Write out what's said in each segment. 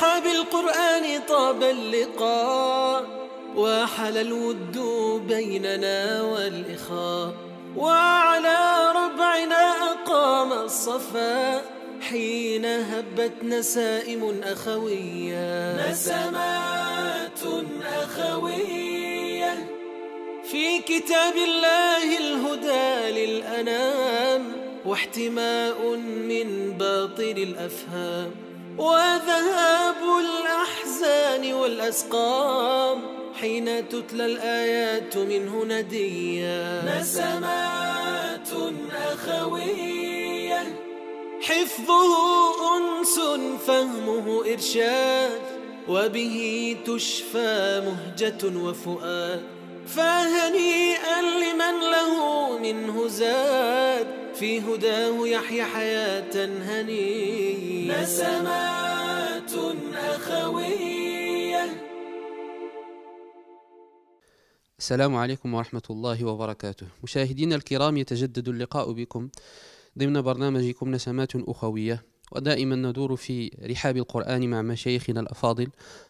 فرح بالقرآن طاب اللقاء وحل الود بيننا والإخاء وعلى ربعنا أقام الصفاء حين هبت نسائم أخوية نسمات أخوية في كتاب الله الهدى للأنام واحتماء من باطل الأفهام وذهاب الأحزان والأسقام حين تتلى الآيات منه نديا نسمات أخوية حفظه أنس فهمه إرشاد وبه تشفى مهجة وفؤاد فهنيئا لمن له منه زاد في هداه يحيا حياة هنية نسمات أخوية السلام عليكم ورحمة الله وبركاته مشاهدينا الكرام يتجدد اللقاء بكم ضمن برنامجكم نسمات أخوية ودائما ندور في رحاب القرآن مع مشايخنا الأفاضل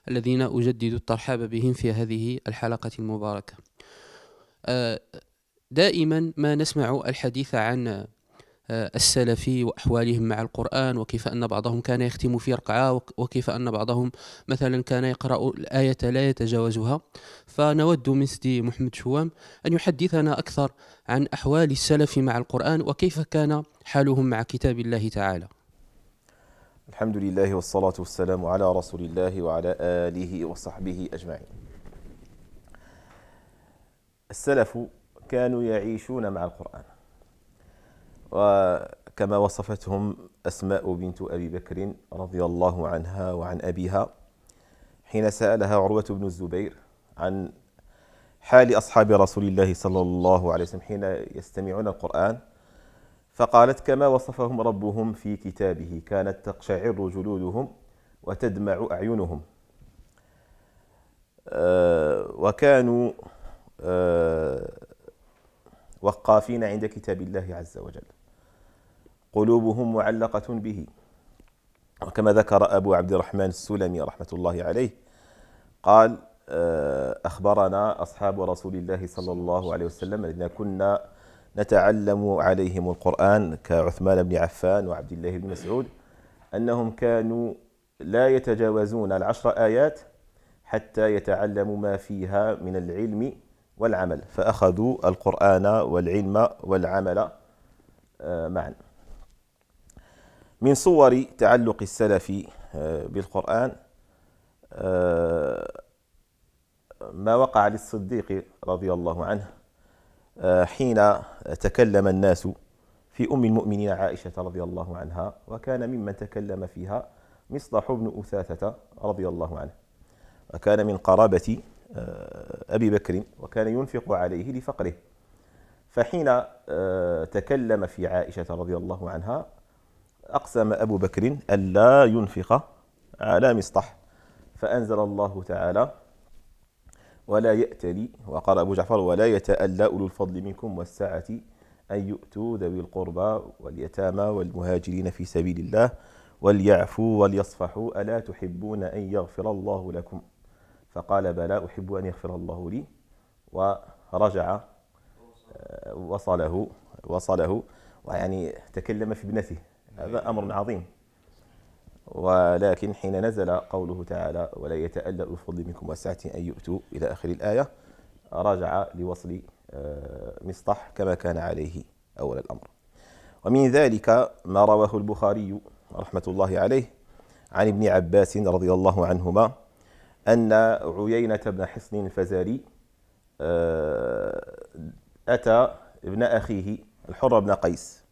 الذين أجدد الترحاب بهم في هذه الحلقة المباركة آه، دائما ما نسمع الحديث عن آه، السلفي وأحوالهم مع القرآن وكيف أن بعضهم كان يختم في رقعة وكيف أن بعضهم مثلا كان يقرأ الآية لا يتجاوزها فنود من سيدي محمد شوام أن يحدثنا أكثر عن أحوال السلف مع القرآن وكيف كان حالهم مع كتاب الله تعالى الحمد لله والصلاة والسلام على رسول الله وعلى آله وصحبه أجمعين السلف كانوا يعيشون مع القرآن وكما وصفتهم أسماء بنت أبي بكر رضي الله عنها وعن أبيها حين سألها عروة بن الزبير عن حال أصحاب رسول الله صلى الله عليه وسلم حين يستمعون القرآن فقالت كما وصفهم ربهم في كتابه كانت تقشعر جلودهم وتدمع أعينهم آه، وكانوا آه، وقافين عند كتاب الله عز وجل قلوبهم معلقة به وكما ذكر أبو عبد الرحمن السلمي رحمة الله عليه قال آه، أخبرنا أصحاب رسول الله صلى الله عليه وسلم الذين كنا نتعلم عليهم القرآن كعثمان بن عفان وعبد الله بن مسعود أنهم كانوا لا يتجاوزون العشر آيات حتى يتعلموا ما فيها من العلم والعمل فأخذوا القرآن والعلم والعمل آه، معا من صور تعلق السلف آه، بالقرآن آه، ما وقع للصديق رضي الله عنه آه، حين تكلم الناس في أم المؤمنين عائشة رضي الله عنها وكان ممن تكلم فيها مصطح بن أثاثة رضي الله عنه وكان من قرابة أبي بكر وكان ينفق عليه لفقره فحين تكلم في عائشة رضي الله عنها أقسم أبو بكر ألا ينفق على مصطح فأنزل الله تعالى ولا يأتلي وقال أبو جعفر ولا يتألى أولو الفضل منكم والسعة أن يؤتوا ذوي القربى واليتامى والمهاجرين في سبيل الله وليعفوا وليصفحوا ألا تحبون أن يغفر الله لكم فقال بلى أحب أن يغفر الله لي ورجع آه، وصله وصله ويعني تكلم في ابنته هذا أمر عظيم ولكن حين نزل قوله تعالى ولا يتألى الفضل منكم وسعة أن يؤتوا إلى آخر الآية رجع لوصل آه، مصطح كما كان عليه أول الأمر ومن ذلك ما رواه البخاري رحمة الله عليه عن ابن عباس رضي الله عنهما أن عيينة بن حصن الفزاري آه، أتى ابن أخيه الحر بن قيس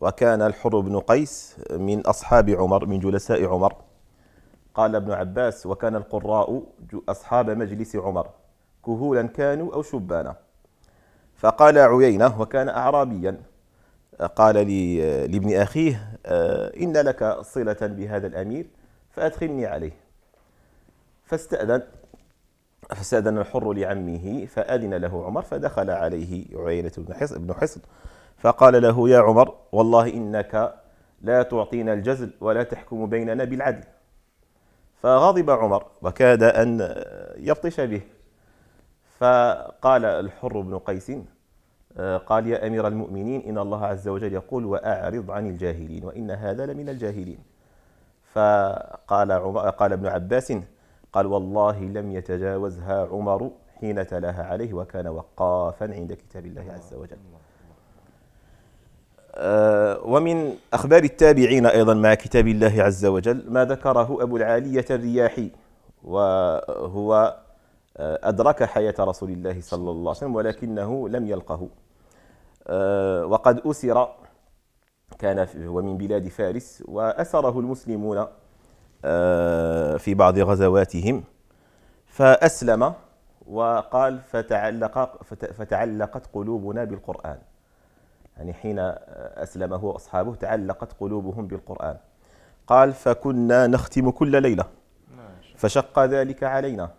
وكان الحر بن قيس من أصحاب عمر من جلساء عمر قال ابن عباس وكان القراء أصحاب مجلس عمر كهولا كانوا أو شبانا فقال عيينة وكان أعرابيا قال لابن أخيه آه، إن لك صلة بهذا الأمير فأدخلني عليه فاستأذن فاستأذن الحر لعمه فأذن له عمر فدخل عليه عيينة بن حصن فقال له يا عمر والله إنك لا تعطينا الجزل ولا تحكم بيننا بالعدل فغضب عمر وكاد أن يبطش به فقال الحر بن قيس قال يا أمير المؤمنين إن الله عز وجل يقول وأعرض عن الجاهلين وإن هذا لمن الجاهلين فقال عمر قال ابن عباس قال والله لم يتجاوزها عمر حين تلاها عليه وكان وقافا عند كتاب الله عز وجل آه، ومن أخبار التابعين أيضا مع كتاب الله عز وجل ما ذكره أبو العالية الرياحي وهو آه، أدرك حياة رسول الله صلى الله عليه وسلم ولكنه لم يلقه آه، وقد أسر كان هو من بلاد فارس وأسره المسلمون في بعض غزواتهم فأسلم وقال فتعلق فتعلقت قلوبنا بالقرآن يعني حين أسلم هو وأصحابه تعلقت قلوبهم بالقرآن قال فكنا نختم كل ليلة فشق ذلك علينا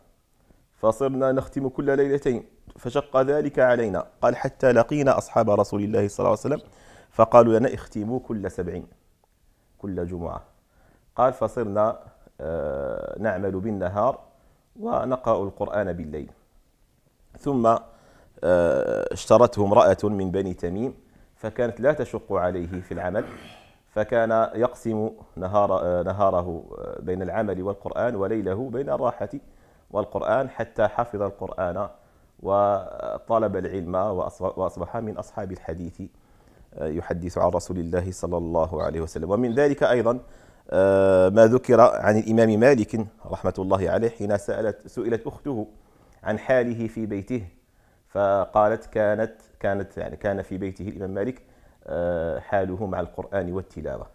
فصرنا نختم كل ليلتين فشق ذلك علينا قال حتى لقينا أصحاب رسول الله صلى الله عليه وسلم فقالوا لنا اختموا كل سبعين كل جمعة قال فصرنا آه، نعمل بالنهار ونقرأ القرآن بالليل ثم آه، اشترته امرأة من بني تميم فكانت لا تشق عليه في العمل فكان يقسم نهار نهاره بين العمل والقرآن وليله بين الراحة والقرآن حتى حفظ القرآن وطلب العلم وأصبح من أصحاب الحديث آه، يحدث عن رسول الله صلى الله عليه وسلم ومن ذلك أيضا آه، ما ذكر عن الإمام مالك رحمة الله عليه حين سألت سئلت أخته عن حاله في بيته فقالت كانت كانت يعني كان في بيته الإمام مالك آه، حاله مع القرآن والتلاوة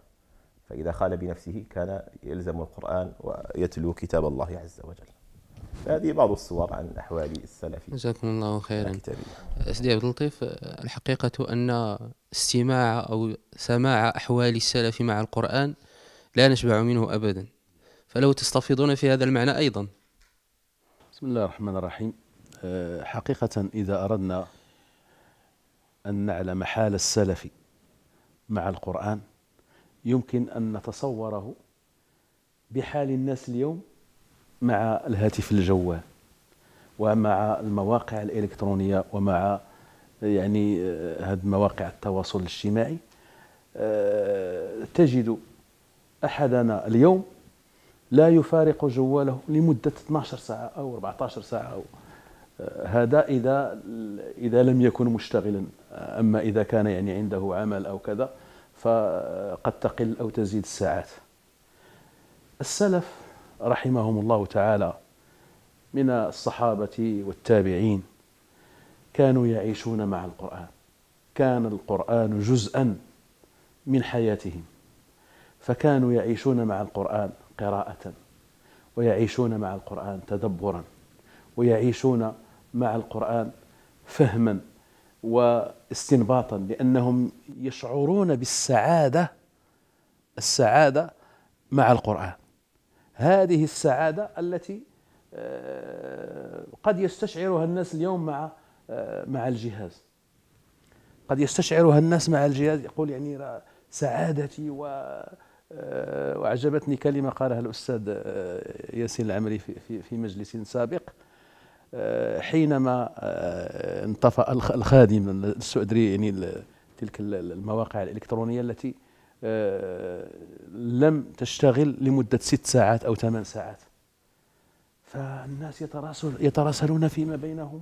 فإذا خال بنفسه كان يلزم القرآن ويتلو كتاب الله عز وجل هذه بعض الصور عن أحوال السلف جزاكم الله خيرا سيدي عبد اللطيف الحقيقة أن استماع أو سماع أحوال السلف مع القرآن لا نشبع منه أبدا فلو تستفيضون في هذا المعنى أيضا بسم الله الرحمن الرحيم آه، حقيقة إذا أردنا أن نعلم حال السلف مع القرآن يمكن أن نتصوره بحال الناس اليوم مع الهاتف الجوال ومع المواقع الإلكترونية ومع يعني هذه مواقع التواصل الاجتماعي تجد أحدنا اليوم لا يفارق جواله لمدة 12 ساعة أو 14 ساعة أو هذا إذا إذا لم يكن مشتغلا أما إذا كان يعني عنده عمل أو كذا فقد تقل أو تزيد الساعات السلف رحمهم الله تعالى من الصحابة والتابعين كانوا يعيشون مع القرآن كان القرآن جزءا من حياتهم فكانوا يعيشون مع القرآن قراءة ويعيشون مع القرآن تدبرا ويعيشون مع القرآن فهما واستنباطا لأنهم يشعرون بالسعادة السعادة مع القرآن هذه السعادة التي آه، قد يستشعرها الناس اليوم مع آه، مع الجهاز قد يستشعرها الناس مع الجهاز يقول يعني سعادتي و آه، وعجبتني كلمة قالها الأستاذ ياسين العمري في, في مجلس سابق آه، حينما آه، انطفأ الخادم السؤدري يعني تلك المواقع الإلكترونية التي آه، لم تشتغل لمدة ست ساعات أو ثمان ساعات فالناس يتراسل يتراسلون فيما بينهم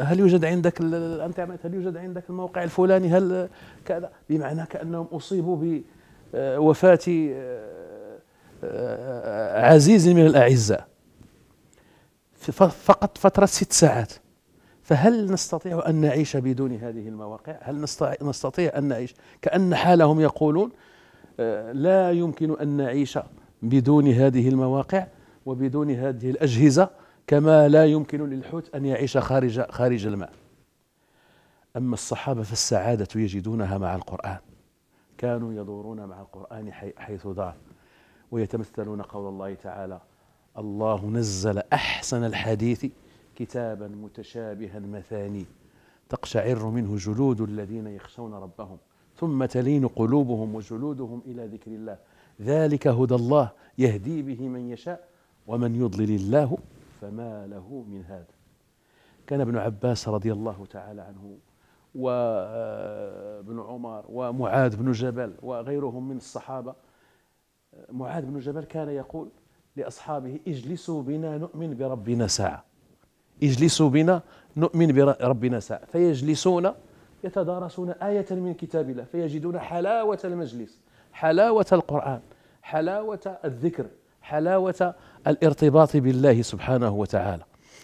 هل يوجد عندك الانترنت هل يوجد عندك الموقع الفلاني هل كذا بمعنى كانهم اصيبوا بوفاه عزيز من الاعزاء في فقط فترة ست ساعات فهل نستطيع أن نعيش بدون هذه المواقع هل نستطيع أن نعيش كأن حالهم يقولون آه، لا يمكن أن نعيش بدون هذه المواقع وبدون هذه الأجهزة كما لا يمكن للحوت أن يعيش خارج خارج الماء أما الصحابة فالسعادة يجدونها مع القرآن كانوا يدورون مع القرآن حيث دار ويتمثلون قول الله تعالى الله نزل أحسن الحديث كتابا متشابها مثاني تقشعر منه جلود الذين يخشون ربهم ثم تلين قلوبهم وجلودهم إلى ذكر الله ذلك هدى الله يهدي به من يشاء ومن يضلل الله فما له من هذا كان ابن عباس رضي الله تعالى عنه وابن عمر ومعاذ بن جبل وغيرهم من الصحابة معاذ بن جبل كان يقول لأصحابه اجلسوا بنا نؤمن بربنا ساعة اجلسوا بنا نؤمن بربنا ساعة فيجلسون يتدارسون آية من كتاب الله فيجدون حلاوة المجلس حلاوة القرآن حلاوة الذكر حلاوة الارتباط بالله سبحانه وتعالى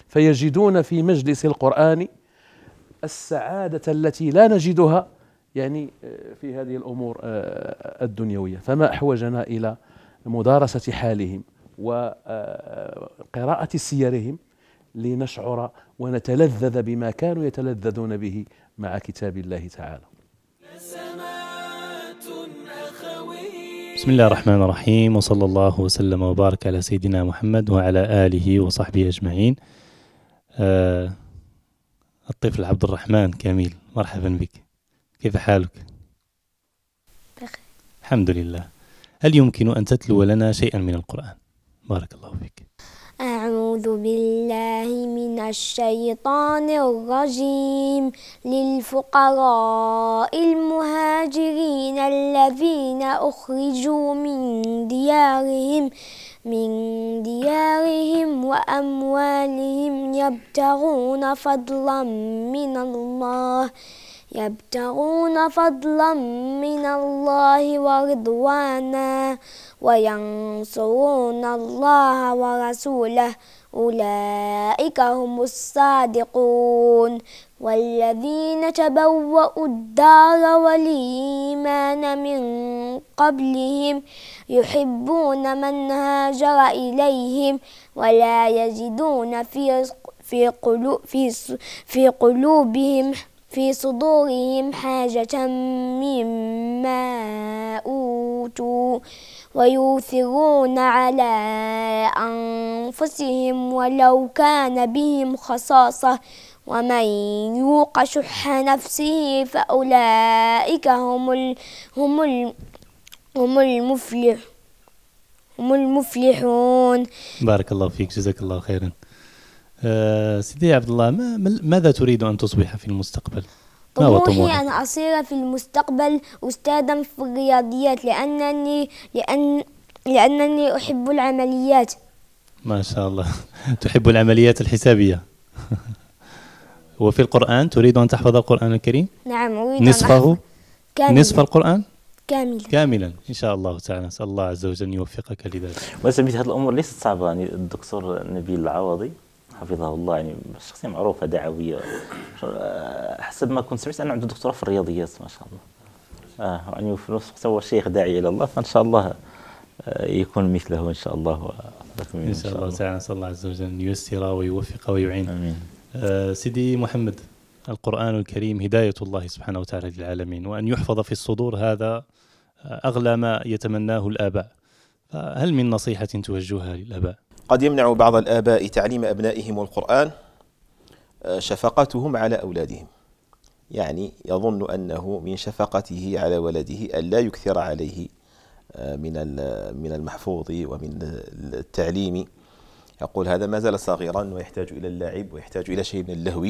فيجدون في مجلس القرآن السعادة التي لا نجدها يعني آه، في هذه الأمور آه، الدنيوية فما أحوجنا إلى مدارسة حالهم وقراءة سيرهم لنشعر ونتلذذ بما كانوا يتلذذون به مع كتاب الله تعالى بسم الله الرحمن الرحيم وصلى الله وسلم وبارك على سيدنا محمد وعلى آله وصحبه أجمعين آه الطفل عبد الرحمن كميل مرحبا بك كيف حالك؟ بخير الحمد لله هل يمكن أن تتلو لنا شيئا من القرآن؟ بارك الله فيك أعوذ بالله من الشيطان الرجيم للفقراء المهاجرين الذين أخرجوا من ديارهم من ديارهم وأموالهم يبتغون فضلا من الله يبتغون فضلا من الله ورضوانا وينصرون الله ورسوله أولئك هم الصادقون والذين تبوأوا الدار والإيمان من قبلهم يحبون من هاجر إليهم ولا يجدون في في قلوب في قلوبهم في صدورهم حاجة مما أوتوا ويؤثرون على أنفسهم ولو كان بهم خصاصة ومن يوق شح نفسه فأولئك هم هم هم المفلح هم المفلحون بارك الله فيك جزاك الله خيرا آه، سيدي عبد الله ماذا تريد أن تصبح في المستقبل؟ طموحي أن أصير في المستقبل أستاذا في الرياضيات لأنني لأن لأنني أحب العمليات ما شاء الله تحب العمليات الحسابية وفي القرآن تريد أن تحفظ القرآن الكريم؟ نعم أريد نصفه؟ كامل. نصف القرآن؟ كاملا كاملا ان شاء الله تعالى نسال الله عز وجل ان يوفقك لذلك. وسميت هذه الامور ليست صعبه يعني الدكتور نبيل العوضي حفظه الله يعني شخصيه معروفه دعويه حسب ما كنت سمعت انه عنده دكتوراه في الرياضيات ما شاء الله اه يعني في نفس الوقت هو شيخ داعي الى الله فان شاء الله آه، يكون مثله ان شاء الله ان شاء الله تعالى نسال الله عز وجل ان ييسر ويوفق ويعين امين آه سيدي محمد القران الكريم هدايه الله سبحانه وتعالى للعالمين وان يحفظ في الصدور هذا آه، اغلى ما يتمناه الاباء فهل من نصيحه توجهها للاباء؟ قد يمنع بعض الآباء تعليم أبنائهم القرآن آه، شفقتهم على أولادهم يعني يظن أنه من شفقته على ولده أن لا يكثر عليه آه، من من المحفوظ ومن التعليم يقول هذا ما زال صغيرا ويحتاج إلى اللعب ويحتاج إلى شيء من اللهو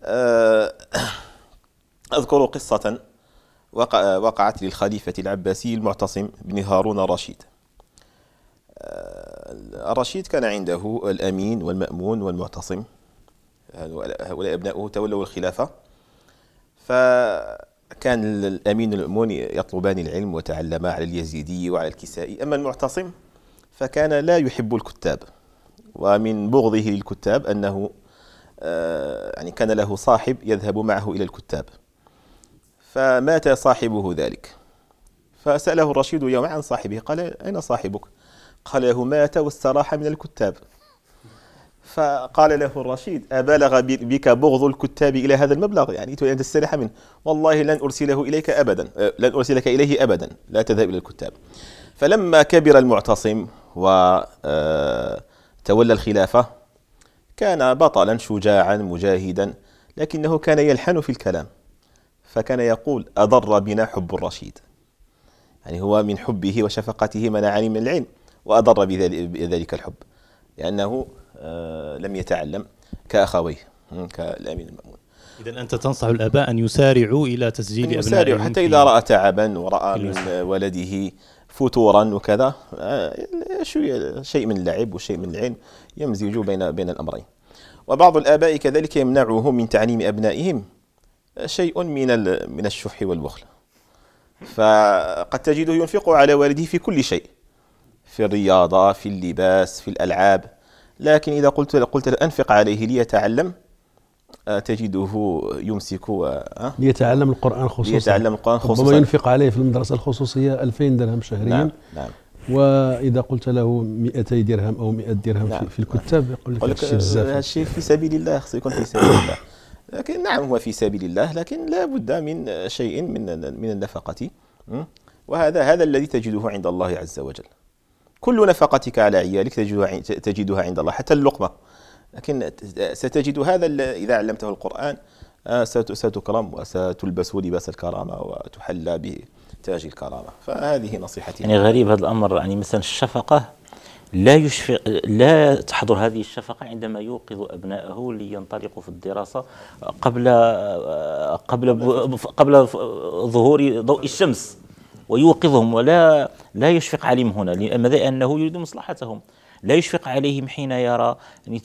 آه، أذكر قصة وقعت للخليفة العباسي المعتصم بن هارون الرشيد الرشيد آه، كان عنده الأمين والمأمون والمعتصم هؤلاء أبناؤه تولوا الخلافة فكان الأمين والمأمون يطلبان العلم وتعلما على اليزيدي وعلى الكسائي أما المعتصم فكان لا يحب الكتاب ومن بغضه للكتاب أنه آه، يعني كان له صاحب يذهب معه إلى الكتاب فمات صاحبه ذلك فسأله الرشيد يوما عن صاحبه قال أين صاحبك قال له مات واستراح من الكتاب فقال له الرشيد أبلغ بك بغض الكتاب إلى هذا المبلغ يعني تريد أن تستريح منه والله لن أرسله إليك أبدا أه، لن أرسلك إليه أبدا لا تذهب إلى الكتاب فلما كبر المعتصم وتولى أه، الخلافة كان بطلا شجاعا مجاهدا لكنه كان يلحن في الكلام فكان يقول أضر بنا حب الرشيد يعني هو من حبه وشفقته منعني من العلم وأضر بذلك الحب لأنه آه، لم يتعلم كأخويه كالأمين المأمون إذا أنت تنصح الآباء أن يسارعوا إلى تسجيل أبنائهم يسارعوا حتى إذا رأى تعبا ورأى من ولده فتورا وكذا آه، شيء من اللعب وشيء من العلم يمزج بين بين الأمرين وبعض الآباء كذلك يمنعهم من تعليم أبنائهم شيء من من الشح والبخل فقد تجده ينفق على والده في كل شيء في الرياضة في اللباس في الألعاب لكن إذا قلت قلت أنفق عليه ليتعلم آه، تجده يمسك آه، ليتعلم القرآن خصوصا ليتعلم القرآن خصوصا ربما ينفق عليه في المدرسة الخصوصية 2000 درهم شهريا نعم نعم واذا قلت له 200 درهم او 100 درهم نعم. في الكتاب نعم. يقول لك هذا بزاف هذا الشيء في سبيل الله خصو يكون في سبيل الله لكن نعم هو في سبيل الله لكن لا بد من شيء من من النفقه وهذا هذا الذي تجده عند الله عز وجل كل نفقتك على عيالك تجدها عند الله حتى اللقمه لكن ستجد هذا اذا علمته القران آه، ستكرم وستلبس لباس الكرامه وتحلى بتاج الكرامه فهذه نصيحتي يعني غريب هذا الامر يعني مثلا الشفقه لا يشفق لا تحضر هذه الشفقه عندما يوقظ ابنائه لينطلقوا في الدراسه قبل آه، قبل قبل ظهور ضوء الشمس ويوقظهم ولا لا يشفق عليهم هنا لماذا أنه يريد مصلحتهم لا يشفق عليهم حين يرى يعني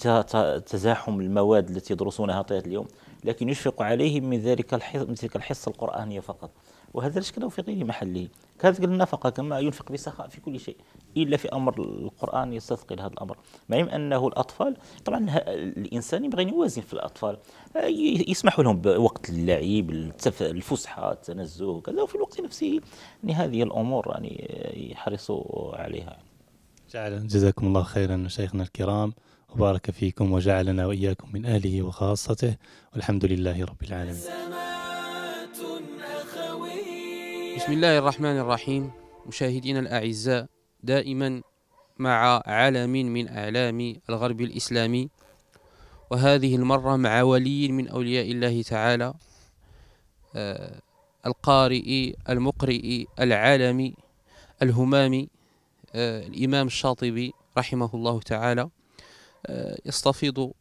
تزاحم المواد التي يدرسونها طيله اليوم لكن يشفق عليهم من ذلك من تلك الحصة القرآنية فقط وهذا ليش كذا في غير محله كذلك النفقة كما ينفق بسخاء في كل شيء إلا في أمر القرآن يستثقل هذا الأمر مع أنه الأطفال طبعا الإنسان يبغي يوازن في الأطفال يسمح لهم بوقت اللعب الفسحة التنزه كذا وفي الوقت نفسه يعني هذه الأمور يعني يحرصوا عليها جعل جزاكم الله خيرا شيخنا الكرام وبارك فيكم وجعلنا وإياكم من أهله وخاصته والحمد لله رب العالمين بسم الله الرحمن الرحيم مشاهدينا الأعزاء دائما مع عالم من أعلام الغرب الإسلامي وهذه المرة مع ولي من أولياء الله تعالى آه، القارئ المقرئ العالمي الهمامي آه، الإمام الشاطبي رحمه الله تعالى آه، يستفيض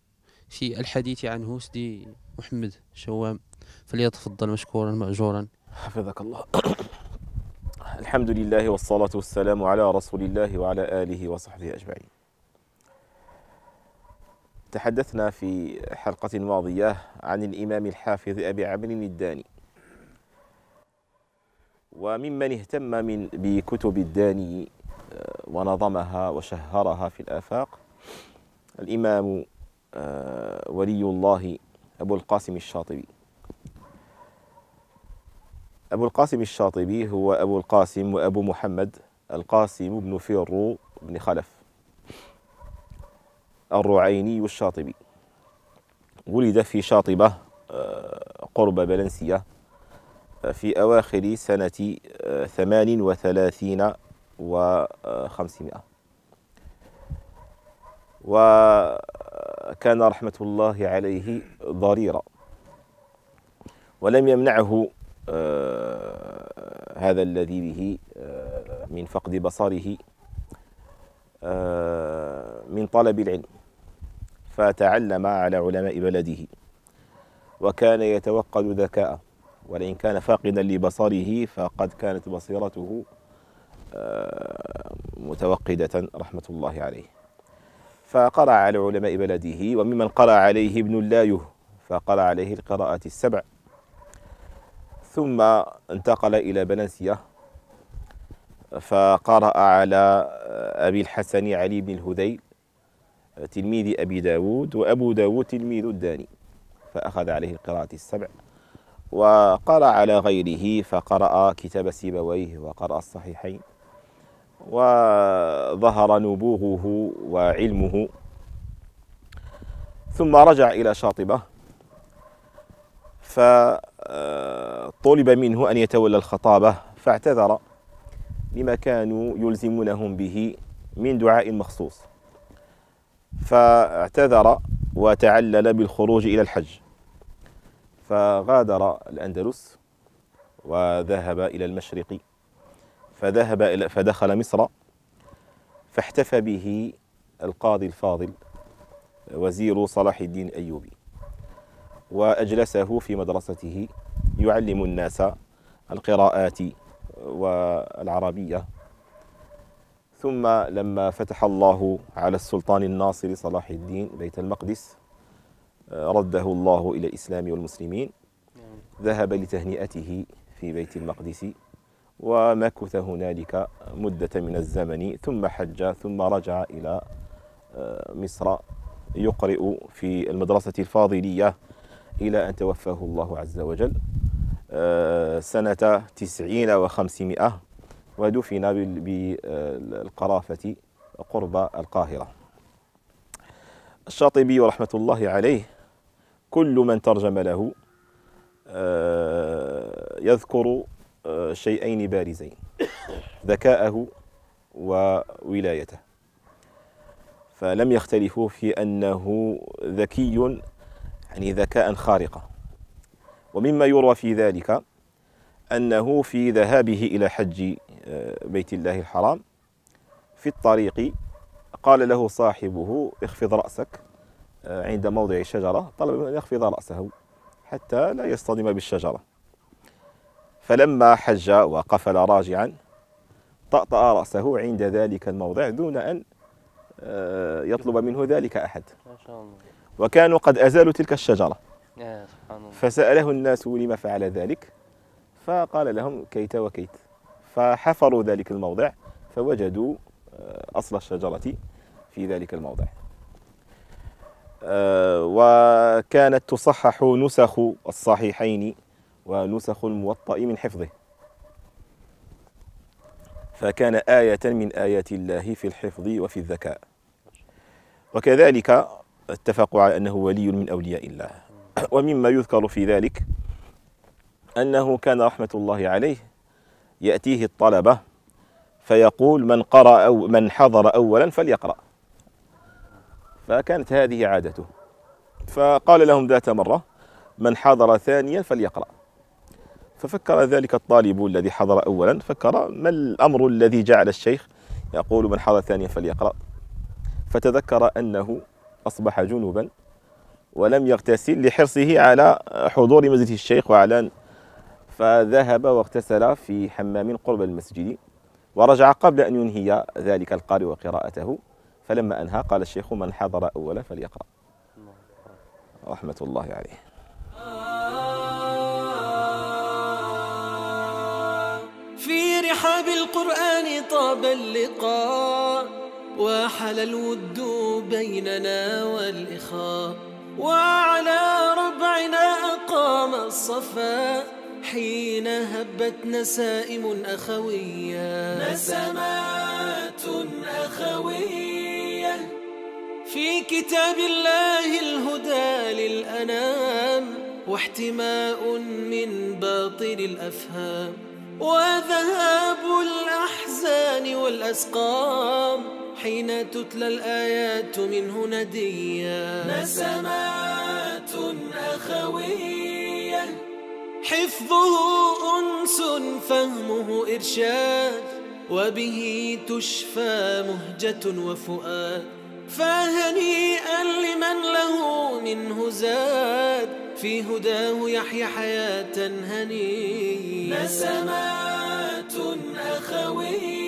في الحديث عن هوسدي محمد شوام فليتفضل مشكورا مأجورا حفظك الله الحمد لله والصلاة والسلام على رسول الله وعلى آله وصحبه أجمعين تحدثنا في حلقة ماضية عن الإمام الحافظ أبي عمرو الداني وممن اهتم من بكتب الداني آه، ونظمها وشهرها في الآفاق الإمام آه، ولي الله أبو القاسم الشاطبي أبو القاسم الشاطبي هو أبو القاسم وأبو محمد القاسم بن فيرو بن خلف الرعيني الشاطبي ولد في شاطبة آه، قرب بلنسية آه، في أواخر سنة آه، ثمان وثلاثين وخمسمائة وكان رحمة الله عليه ضريرا ولم يمنعه آه، هذا الذي به آه، من فقد بصره آه، من طلب العلم فتعلم على علماء بلده وكان يتوقد ذكاءه ولئن كان فاقدا لبصره فقد كانت بصيرته متوقدة رحمة الله عليه فقرأ على علماء بلده وممن قرأ عليه ابن الله فقرأ عليه القراءات السبع ثم انتقل إلى بنسية فقرأ على أبي الحسن علي بن الهذيل تلميذ أبي داود وأبو داود تلميذ الداني فأخذ عليه القراءة السبع وقرأ على غيره فقرأ كتاب سيبويه وقرأ الصحيحين وظهر نبوغه وعلمه ثم رجع إلى شاطبة ف طلب منه أن يتولى الخطابة فاعتذر لما كانوا يلزمونهم به من دعاء مخصوص فاعتذر وتعلل بالخروج إلى الحج فغادر الأندلس وذهب إلى المشرق فذهب إلى فدخل مصر فاحتفى به القاضي الفاضل وزير صلاح الدين أيوبي وأجلسه في مدرسته يعلم الناس القراءات والعربية ثم لما فتح الله على السلطان الناصر صلاح الدين بيت المقدس آه، رده الله إلى الإسلام والمسلمين ذهب لتهنئته في بيت المقدس ومكث هنالك مدة من الزمن ثم حج ثم رجع إلى آه، مصر يقرئ في المدرسة الفاضلية إلى أن توفاه الله عز وجل آه، سنة تسعين وخمسمائة ودفن بالقرافة قرب القاهرة الشاطبي رحمة الله عليه كل من ترجم له آه، يذكر آه، شيئين بارزين ذكاءه وولايته فلم يختلفوا في أنه ذكي يعني ذكاء خارقا ومما يروى في ذلك أنه في ذهابه إلى حج آه، بيت الله الحرام في الطريق قال له صاحبه اخفض رأسك آه، عند موضع الشجرة طلب منه أن يخفض رأسه حتى لا يصطدم بالشجرة فلما حج وقفل راجعا طأطأ رأسه عند ذلك الموضع دون أن آه، يطلب منه ذلك أحد ما شاء الله وكانوا قد أزالوا تلك الشجرة فسأله الناس لما فعل ذلك فقال لهم كيت وكيت فحفروا ذلك الموضع فوجدوا آه، أصل الشجرة في ذلك الموضع آه، وكانت تصحح نسخ الصحيحين ونسخ الموطأ من حفظه فكان آية من آيات الله في الحفظ وفي الذكاء وكذلك اتفقوا على أنه ولي من أولياء الله ومما يذكر في ذلك أنه كان رحمة الله عليه يأتيه الطلبة فيقول من قرأ أو من حضر أولا فليقرأ فكانت هذه عادته فقال لهم ذات مرة من حضر ثانيا فليقرأ ففكر ذلك الطالب الذي حضر أولا فكر ما الأمر الذي جعل الشيخ يقول من حضر ثانيا فليقرأ فتذكر أنه أصبح جنوبا ولم يغتسل لحرصه على حضور مسجد الشيخ وعلى فذهب واغتسل في حمام قرب المسجد ورجع قبل أن ينهي ذلك القارئ وقراءته فلما أنهى قال الشيخ من حضر أولا فليقرأ رحمة الله عليه في رحاب القرآن طاب اللقاء وحل الود بيننا والإخاء وعلى ربعنا أقام الصفا حين هبت نسائم أخوية نسمات أخوية في كتاب الله الهدى للأنام واحتماء من باطل الأفهام وذهاب الأحزان والأسقام حين تتلى الآيات منه نديا نسمات أخوية حفظه أنس فهمه إرشاد وبه تشفى مهجة وفؤاد فهنيئا لمن له منه زاد في هداه يحيا حياة هنيئة نسمات أخوية